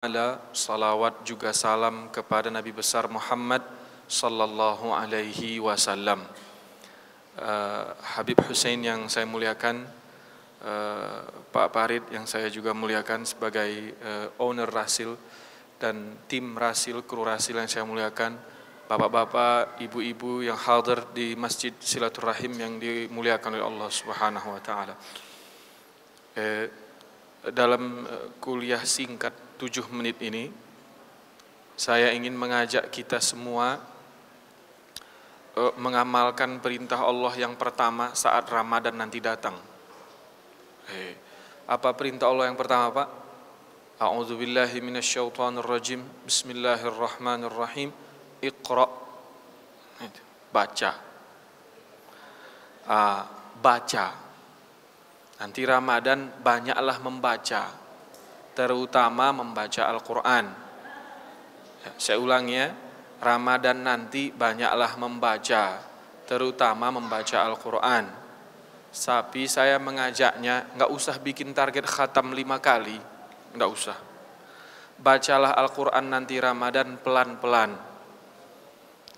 taala salawat juga salam kepada Nabi besar Muhammad sallallahu alaihi wasallam. Uh, Habib Hussein yang saya muliakan, uh, Pak Parit yang saya juga muliakan sebagai uh, owner Rasil dan tim Rasil, kru Rasil yang saya muliakan, bapak-bapak, ibu-ibu yang hadir di Masjid Silaturahim yang dimuliakan oleh Allah Subhanahu wa taala. Uh, dalam eh, kuliah singkat tujuh menit ini saya ingin mengajak kita semua eh, mengamalkan perintah Allah yang pertama saat Ramadan nanti datang. Eh, apa perintah Allah yang pertama, Pak? minasyaitonir rajim Bismillahirrahmanirrahim. Iqra. Baca. Ah, baca Nanti Ramadan banyaklah membaca, terutama membaca Al-Quran. Ya, saya ulangi ya, Ramadan nanti banyaklah membaca, terutama membaca Al-Quran. Tapi saya mengajaknya, nggak usah bikin target khatam lima kali, nggak usah. Bacalah Al-Quran nanti Ramadan pelan-pelan.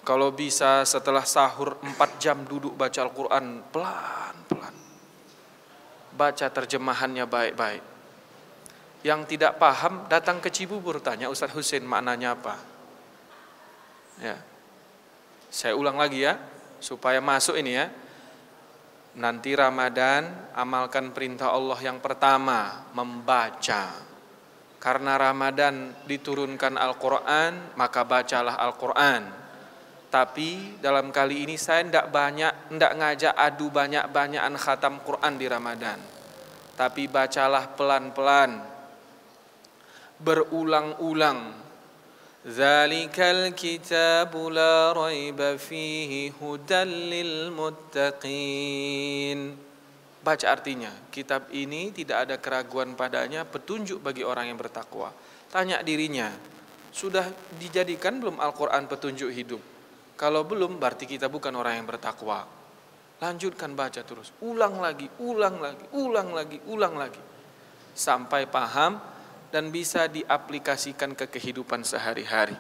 Kalau bisa setelah sahur empat jam duduk baca Al-Quran pelan-pelan baca terjemahannya baik-baik. Yang tidak paham datang ke Cibubur tanya Ustadz Husin maknanya apa. Ya. Saya ulang lagi ya supaya masuk ini ya. Nanti Ramadan amalkan perintah Allah yang pertama membaca. Karena Ramadan diturunkan Al-Qur'an, maka bacalah Al-Qur'an. Tapi dalam kali ini saya tidak banyak, tidak ngajak adu banyak-banyakan khatam Quran di Ramadan. Tapi bacalah pelan-pelan, berulang-ulang. Zalikal kitabu la raiba fihi hudan lil muttaqin. Baca artinya, kitab ini tidak ada keraguan padanya, petunjuk bagi orang yang bertakwa. Tanya dirinya, sudah dijadikan belum Al-Quran petunjuk hidup? Kalau belum berarti kita bukan orang yang bertakwa. Lanjutkan baca terus, ulang lagi, ulang lagi, ulang lagi, ulang lagi. Sampai paham dan bisa diaplikasikan ke kehidupan sehari-hari.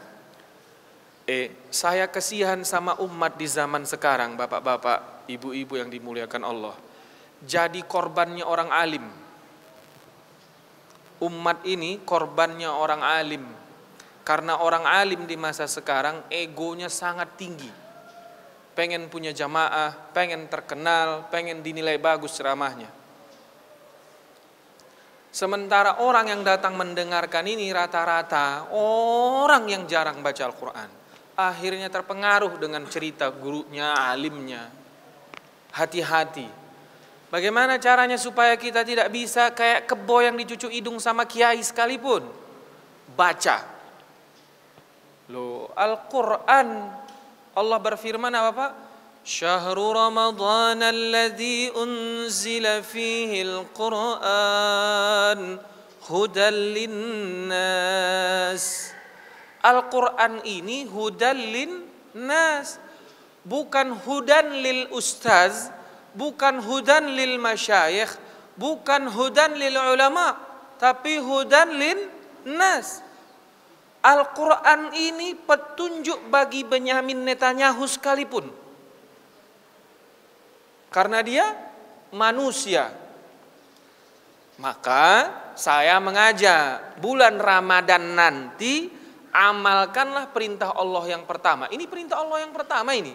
Eh, saya kesihan sama umat di zaman sekarang, bapak-bapak, ibu-ibu yang dimuliakan Allah. Jadi korbannya orang alim. Umat ini korbannya orang alim karena orang alim di masa sekarang egonya sangat tinggi. Pengen punya jamaah, pengen terkenal, pengen dinilai bagus ceramahnya. Sementara orang yang datang mendengarkan ini rata-rata orang yang jarang baca Al-Quran. Akhirnya terpengaruh dengan cerita gurunya, alimnya. Hati-hati. Bagaimana caranya supaya kita tidak bisa kayak kebo yang dicucu hidung sama kiai sekalipun? Baca. Loh, Al-Quran Allah berfirman apa Pak? Syahrul Ramadhan alladhi unzila fihi Al-Quran Hudal linnas Al-Quran ini hudal linnas Bukan hudan lil ustaz Bukan hudan lil masyayikh Bukan hudan lil ulama Tapi hudan lin nas Al-Quran ini petunjuk bagi Benyamin Netanyahu sekalipun. Karena dia manusia. Maka saya mengajak bulan Ramadan nanti amalkanlah perintah Allah yang pertama. Ini perintah Allah yang pertama ini.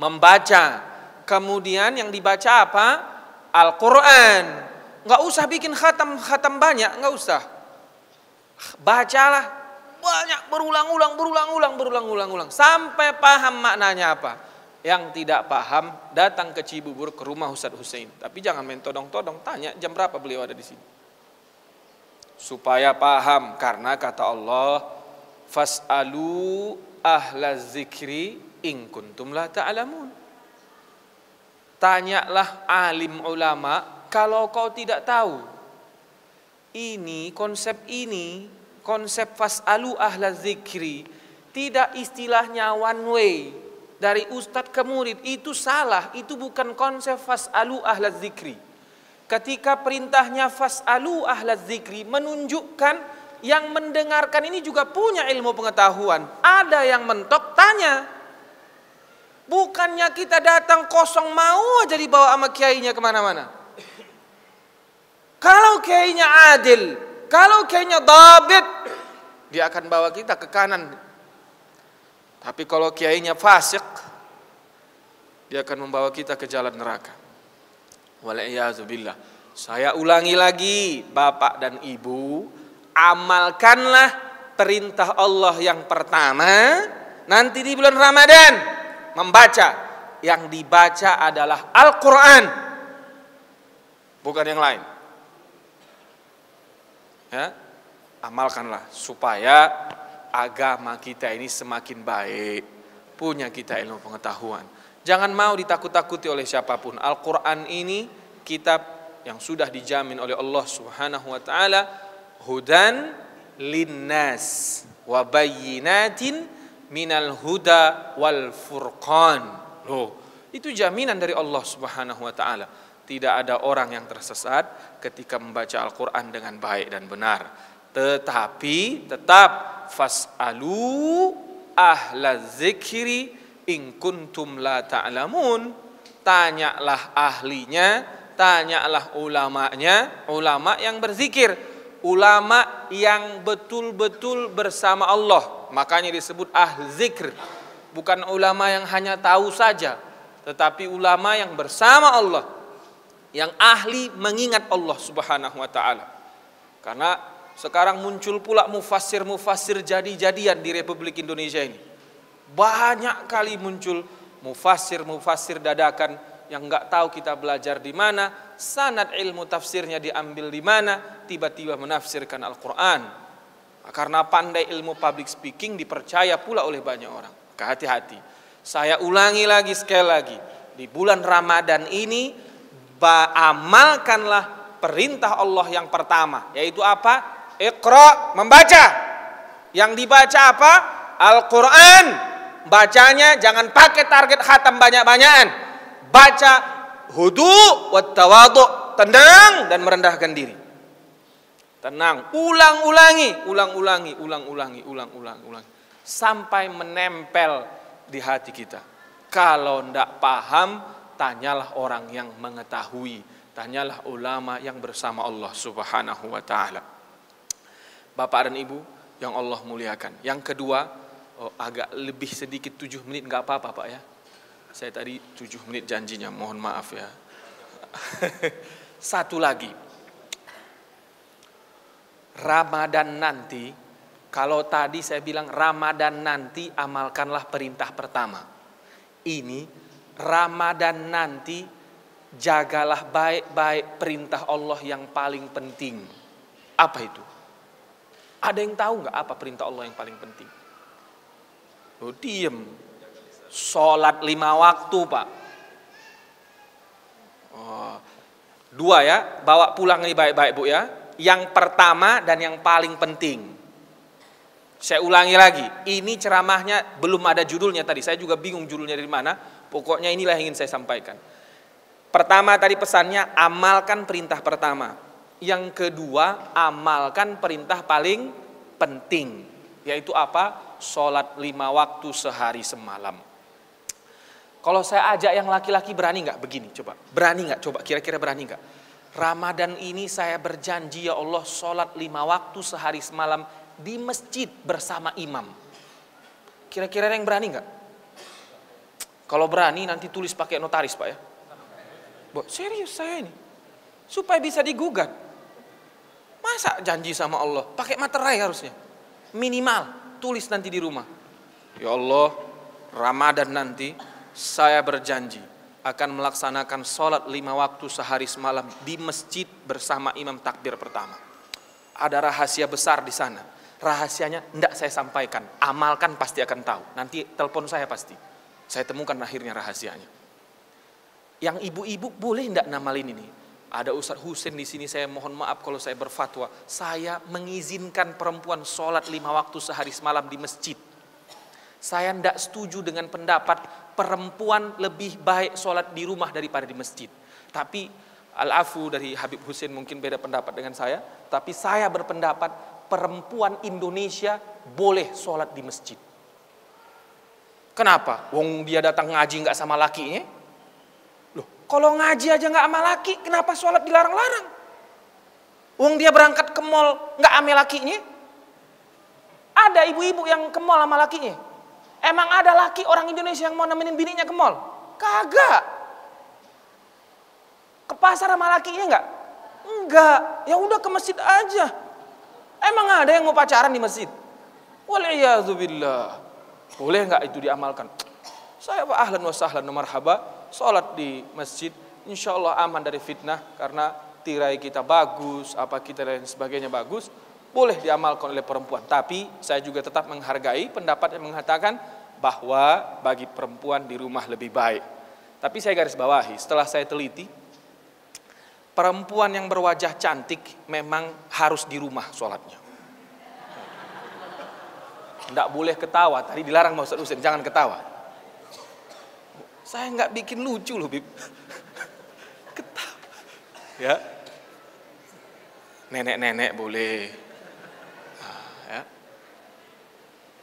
Membaca. Kemudian yang dibaca apa? Al-Quran. Nggak usah bikin khatam-khatam banyak, nggak usah Bacalah banyak berulang-ulang, berulang-ulang, berulang-ulang-ulang sampai paham maknanya apa. Yang tidak paham datang ke Cibubur ke rumah Ustaz Hussein. Tapi jangan main todong-todong, tanya jam berapa beliau ada di sini. Supaya paham karena kata Allah fasalu ahla zikri in kuntum la ta'lamun. Tanyalah alim ulama kalau kau tidak tahu ini konsep ini konsep fasalu ahla zikri tidak istilahnya one way dari ustadz ke murid itu salah itu bukan konsep fasalu ahla zikri ketika perintahnya fasalu ahla zikri menunjukkan yang mendengarkan ini juga punya ilmu pengetahuan ada yang mentok tanya bukannya kita datang kosong mau aja dibawa sama kiainya kemana-mana kalau kayaknya adil, kalau kayaknya dabit, dia akan bawa kita ke kanan. Tapi kalau kiainya fasik, dia akan membawa kita ke jalan neraka. Walaiyazubillah. Saya ulangi lagi, bapak dan ibu, amalkanlah perintah Allah yang pertama, nanti di bulan Ramadan, membaca. Yang dibaca adalah Al-Quran, bukan yang lain ya, amalkanlah supaya agama kita ini semakin baik, punya kita ilmu pengetahuan. Jangan mau ditakut-takuti oleh siapapun. Al-Qur'an ini kitab yang sudah dijamin oleh Allah Subhanahu wa taala hudan linnas wa bayyinatin minal huda wal furqan. Loh, itu jaminan dari Allah Subhanahu wa taala tidak ada orang yang tersesat ketika membaca Al-Quran dengan baik dan benar. Tetapi tetap fasalu ahla zikri in kuntum la ta'lamun. Tanyalah ahlinya, tanyalah ulamanya, ulama yang berzikir, ulama yang betul-betul bersama Allah. Makanya disebut ahli zikr. Bukan ulama yang hanya tahu saja, tetapi ulama yang bersama Allah yang ahli mengingat Allah Subhanahu wa taala. Karena sekarang muncul pula mufasir-mufasir jadi-jadian di Republik Indonesia ini. Banyak kali muncul mufasir-mufasir dadakan yang nggak tahu kita belajar di mana, sanad ilmu tafsirnya diambil di mana, tiba-tiba menafsirkan Al-Qur'an. Nah, karena pandai ilmu public speaking dipercaya pula oleh banyak orang. Hati-hati. Saya ulangi lagi sekali lagi. Di bulan Ramadan ini amalkanlah perintah Allah yang pertama yaitu apa? Iqra, membaca. Yang dibaca apa? Al-Qur'an. Bacanya jangan pakai target khatam banyak-banyakan. Baca hudu wa tawadhu, tenang dan merendahkan diri. Tenang, ulang-ulangi, ulang-ulangi, ulang-ulangi, ulang-ulangi, ulang sampai menempel di hati kita. Kalau ndak paham tanyalah orang yang mengetahui, tanyalah ulama yang bersama Allah Subhanahu wa taala. Bapak dan Ibu yang Allah muliakan. Yang kedua, oh, agak lebih sedikit tujuh menit nggak apa-apa Pak ya. Saya tadi tujuh menit janjinya, mohon maaf ya. Satu lagi. Ramadan nanti, kalau tadi saya bilang Ramadan nanti amalkanlah perintah pertama. Ini Ramadan nanti jagalah baik-baik perintah Allah yang paling penting. Apa itu? Ada yang tahu nggak apa perintah Allah yang paling penting? Oh, diem. Sholat lima waktu, Pak. Oh, dua ya, bawa pulang nih baik-baik, Bu ya. Yang pertama dan yang paling penting. Saya ulangi lagi, ini ceramahnya belum ada judulnya tadi. Saya juga bingung judulnya dari mana Pokoknya inilah yang ingin saya sampaikan. Pertama tadi pesannya amalkan perintah pertama. Yang kedua amalkan perintah paling penting yaitu apa? Sholat lima waktu sehari semalam. Kalau saya ajak yang laki-laki berani nggak begini? Coba berani nggak? Coba kira-kira berani nggak? Ramadan ini saya berjanji ya Allah sholat lima waktu sehari semalam di masjid bersama imam. Kira-kira yang berani nggak? Kalau berani nanti tulis pakai notaris Pak ya. Bo, serius saya ini. Supaya bisa digugat. Masa janji sama Allah? Pakai materai harusnya. Minimal tulis nanti di rumah. Ya Allah, Ramadan nanti saya berjanji akan melaksanakan sholat lima waktu sehari semalam di masjid bersama imam takbir pertama. Ada rahasia besar di sana. Rahasianya tidak saya sampaikan. Amalkan pasti akan tahu. Nanti telepon saya pasti. Saya temukan akhirnya rahasianya. Yang ibu-ibu boleh tidak namalin ini? Ada Ustadz Husin di sini, saya mohon maaf kalau saya berfatwa. Saya mengizinkan perempuan sholat lima waktu sehari semalam di masjid. Saya tidak setuju dengan pendapat perempuan lebih baik sholat di rumah daripada di masjid. Tapi Al-Afu dari Habib Husin mungkin beda pendapat dengan saya. Tapi saya berpendapat perempuan Indonesia boleh sholat di masjid. Kenapa? Wong dia datang ngaji nggak sama lakinya. Loh, kalau ngaji aja nggak sama laki, kenapa sholat dilarang-larang? Wong dia berangkat ke mall nggak sama lakinya. Ada ibu-ibu yang ke mall sama lakinya. Emang ada laki orang Indonesia yang mau nemenin bininya ke mall? Kagak. Ke pasar sama lakinya nggak? Enggak. Ya udah ke masjid aja. Emang ada yang mau pacaran di masjid? Waliyahzubillah. Boleh nggak itu diamalkan? Saya wa ahlan wa sahlan wa marhaba, sholat di masjid, insya Allah aman dari fitnah karena tirai kita bagus, apa kita dan sebagainya bagus, boleh diamalkan oleh perempuan. Tapi saya juga tetap menghargai pendapat yang mengatakan bahwa bagi perempuan di rumah lebih baik. Tapi saya garis bawahi, setelah saya teliti, perempuan yang berwajah cantik memang harus di rumah sholatnya. Tidak boleh ketawa. Tadi dilarang mau Ustaz Hussein, jangan ketawa. Saya nggak bikin lucu loh, Bib. Ketawa. Ya. Nenek-nenek boleh. Nah, ya.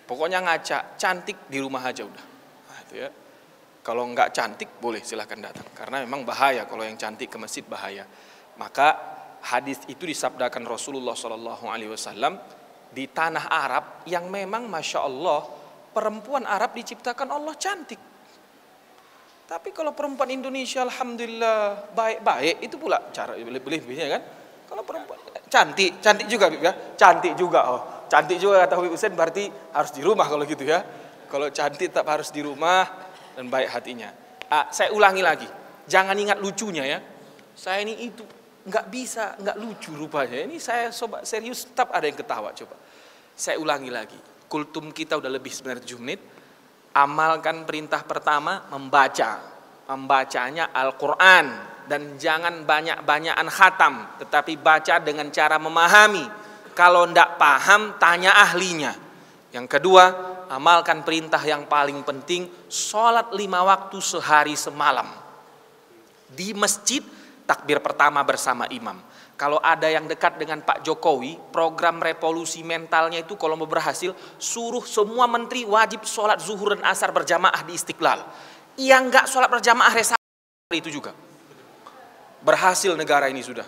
Pokoknya ngaca, cantik di rumah aja udah. Nah, itu ya. Kalau nggak cantik boleh silahkan datang. Karena memang bahaya kalau yang cantik ke masjid bahaya. Maka hadis itu disabdakan Rasulullah Shallallahu Alaihi Wasallam di tanah Arab yang memang Masya Allah perempuan Arab diciptakan Allah cantik. Tapi kalau perempuan Indonesia Alhamdulillah baik-baik itu pula cara lebih-lebihnya kan. Kalau perempuan cantik, cantik juga ya. Cantik juga oh. Cantik juga kata Habib Hussein berarti harus di rumah kalau gitu ya. Kalau cantik tetap harus di rumah dan baik hatinya. Ah, saya ulangi lagi. Jangan ingat lucunya ya. Saya ini itu nggak bisa, nggak lucu rupanya. Ini saya coba serius tetap ada yang ketawa coba. Saya ulangi lagi, kultum kita udah lebih sebenarnya 7 menit. Amalkan perintah pertama membaca. Membacanya Al-Quran dan jangan banyak-banyakan khatam, tetapi baca dengan cara memahami. Kalau ndak paham, tanya ahlinya. Yang kedua, amalkan perintah yang paling penting, sholat lima waktu sehari semalam. Di masjid takbir pertama bersama imam. Kalau ada yang dekat dengan Pak Jokowi, program revolusi mentalnya itu kalau mau berhasil, suruh semua menteri wajib sholat zuhur dan asar berjamaah di istiqlal. Yang nggak sholat berjamaah resah itu juga. Berhasil negara ini sudah.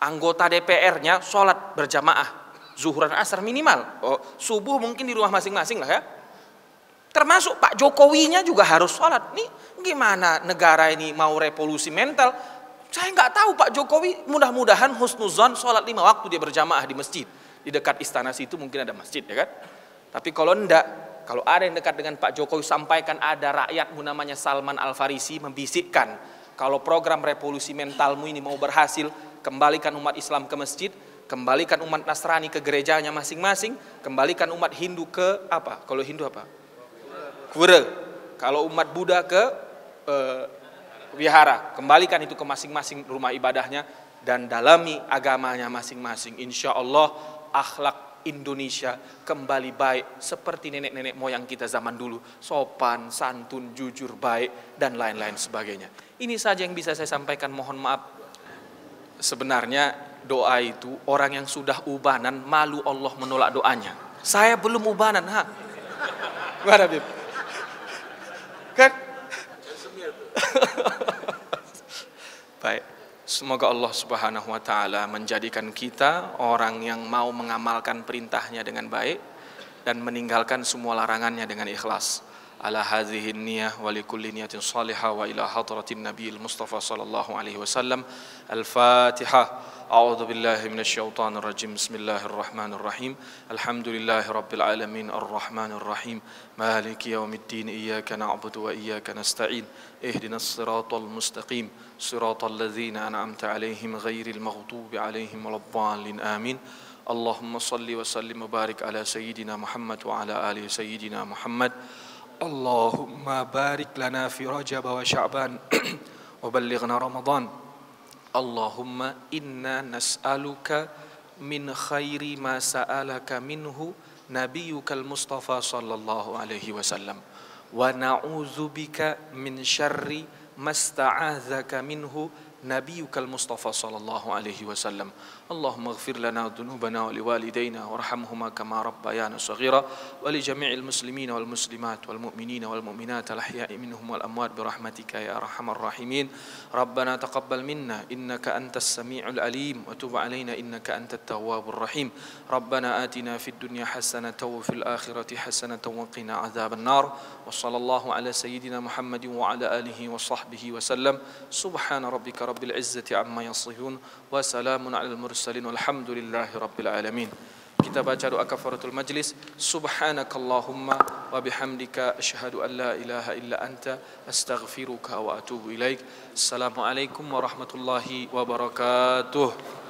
Anggota DPR-nya sholat berjamaah zuhur dan asar minimal. Oh, subuh mungkin di rumah masing-masing lah ya Termasuk Pak Jokowinya juga harus sholat. Nih gimana negara ini mau revolusi mental? Saya nggak tahu Pak Jokowi mudah-mudahan husnuzon sholat lima waktu dia berjamaah di masjid. Di dekat istana situ mungkin ada masjid ya kan? Tapi kalau enggak, kalau ada yang dekat dengan Pak Jokowi sampaikan ada rakyat namanya Salman Al-Farisi membisikkan kalau program revolusi mentalmu ini mau berhasil, kembalikan umat Islam ke masjid, kembalikan umat Nasrani ke gerejanya masing-masing, kembalikan umat Hindu ke apa? Kalau Hindu apa? Kura. Kalau umat Buddha ke eh, wihara, kembalikan itu ke masing-masing rumah ibadahnya dan dalami agamanya masing-masing. Insya Allah akhlak Indonesia kembali baik seperti nenek-nenek moyang kita zaman dulu. Sopan, santun, jujur, baik, dan lain-lain sebagainya. Ini saja yang bisa saya sampaikan, mohon maaf. Sebenarnya doa itu orang yang sudah ubanan malu Allah menolak doanya. Saya belum ubanan, ha? Gimana, Bib? kan? Baik. Semoga Allah Subhanahu wa taala menjadikan kita orang yang mau mengamalkan perintahnya dengan baik dan meninggalkan semua larangannya dengan ikhlas. على هذه النية ولكل نية صالحة وإلى حضرة النبي المصطفى صلى الله عليه وسلم الفاتحة أعوذ بالله من الشيطان الرجيم بسم الله الرحمن الرحيم الحمد لله رب العالمين الرحمن الرحيم مالك يوم الدين إياك نعبد وإياك نستعين اهدنا الصراط المستقيم صراط الذين أنعمت عليهم غير المغضوب عليهم ولا الضالين آمين اللهم صل وسلم وبارك على سيدنا محمد وعلى آله سيدنا محمد اللهم بارك لنا في رجب وشعبان وبلغنا رمضان اللهم إنا نسألك من خير ما سألك منه نبيك المصطفى صلى الله عليه وسلم ونعوذ بك من شر ما استعاذك منه نبيك المصطفى صلى الله عليه وسلم اللهم اغفر لنا ذنوبنا ولوالدينا وارحمهما كما ربيانا صغيرا ولجميع المسلمين والمسلمات والمؤمنين والمؤمنات الأحياء منهم والأموات برحمتك يا أرحم الراحمين ربنا تقبل منا إنك أنت السميع العليم وتب علينا إنك أنت التواب الرحيم ربنا آتنا في الدنيا حسنة وفي الآخرة حسنة وقنا عذاب النار وصلى الله على سيدنا محمد وعلى آله وصحبه وسلم سبحان ربك رب العزة عما يصفون وسلام على المرسلين والمرسلين والحمد لله رب العالمين كتاب أجر أكفرة المجلس سبحانك اللهم وبحمدك أشهد أن لا إله إلا أنت أستغفرك وأتوب إليك السلام عليكم ورحمة الله وبركاته